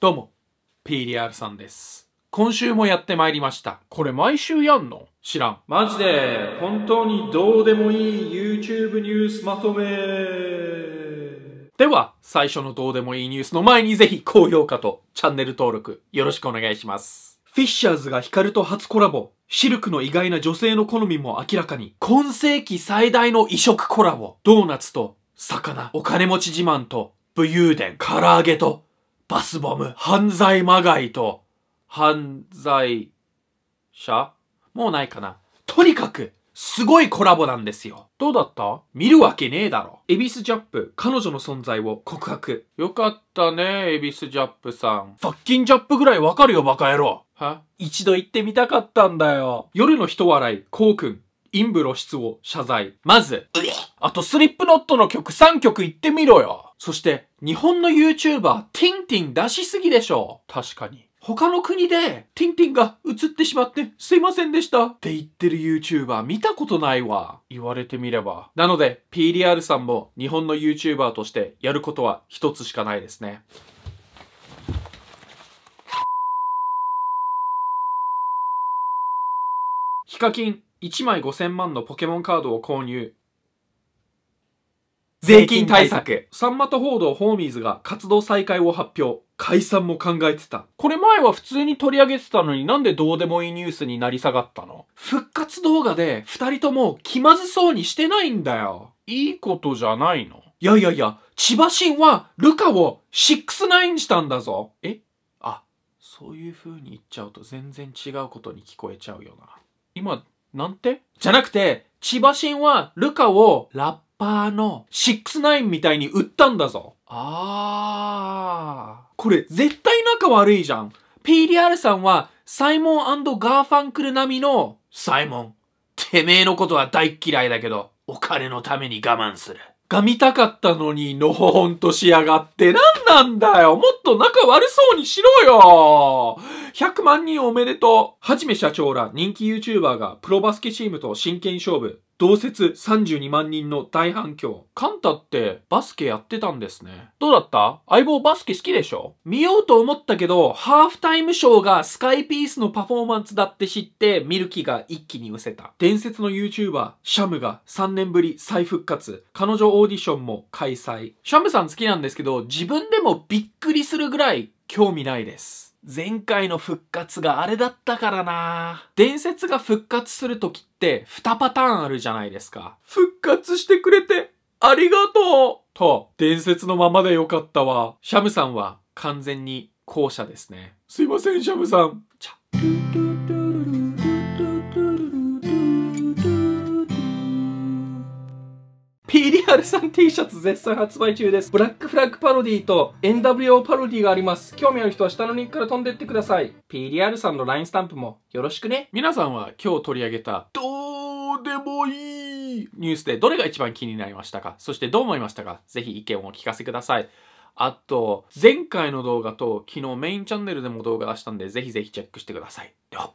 どうも、PDR さんです。今週もやってまいりました。これ毎週やんの知らん。マジで、本当にどうでもいい YouTube ニュースまとめ。では、最初のどうでもいいニュースの前にぜひ高評価とチャンネル登録よろしくお願いします。フィッシャーズがヒカルと初コラボ。シルクの意外な女性の好みも明らかに。今世紀最大の異色コラボ。ドーナツと魚、お金持ち自慢と、武勇伝、唐揚げと、バスボム、犯罪まがいと、犯罪者もうないかな。とにかく、すごいコラボなんですよ。どうだった見るわけねえだろ。エビスジャップ、彼女の存在を告白。よかったね、エビスジャップさん。ファッキンジャップぐらいわかるよ、バカ野郎。は一度行ってみたかったんだよ。夜の人笑い、コウ君。陰部露出を謝罪。まず、あとスリップノットの曲3曲言ってみろよ。そして、日本の YouTuber、ティンティン出しすぎでしょ。確かに。他の国で、ティンティンが映ってしまってすいませんでしたって言ってる YouTuber 見たことないわ。言われてみれば。なので、PDR さんも日本の YouTuber としてやることは一つしかないですね。ヒカキン1枚5000万のポケモンカードを購入税金対策サンマタ報道ホーミーズが活動再開を発表解散も考えてたこれ前は普通に取り上げてたのになんでどうでもいいニュースになり下がったの復活動画で2人とも気まずそうにしてないんだよいいことじゃないのいやいやいや千葉真はルカを69したんだぞえあそういう風に言っちゃうと全然違うことに聞こえちゃうよな今なんてじゃなくて、千葉神はルカをラッパーの69みたいに売ったんだぞ。あー。これ絶対仲悪いじゃん。PDR さんはサイモンガーファンクル並みのサイモン。てめえのことは大嫌いだけど、お金のために我慢する。が見たかったのに、のほほんと仕上がって。なんなんだよもっと仲悪そうにしろよ !100 万人おめでとうはじめ社長ら人気 YouTuber がプロバスケチームと真剣勝負。同説32万人の大反響。カンタってバスケやってたんですね。どうだった相棒バスケ好きでしょ見ようと思ったけど、ハーフタイムショーがスカイピースのパフォーマンスだって知って見る気が一気に失せた。伝説の YouTuber、シャムが3年ぶり再復活。彼女オーディションも開催。シャムさん好きなんですけど、自分でもびっくりするぐらい興味ないです。前回の復活があれだったからな伝説が復活する時って2パターンあるじゃないですか。復活してくれてありがとうと、伝説のままでよかったわ。シャムさんは完全に後者ですね。すいません、シャムさん。PDR さん T シャツ絶賛発売中です。ブラックフラッグパロディと NWO パロディがあります。興味ある人は下のリンクから飛んでってください。PDR さんの LINE スタンプもよろしくね。皆さんは今日取り上げた、どうでもいいニュースでどれが一番気になりましたかそしてどう思いましたかぜひ意見をお聞かせください。あと、前回の動画と昨日メインチャンネルでも動画出したんで、ぜひぜひチェックしてください。では。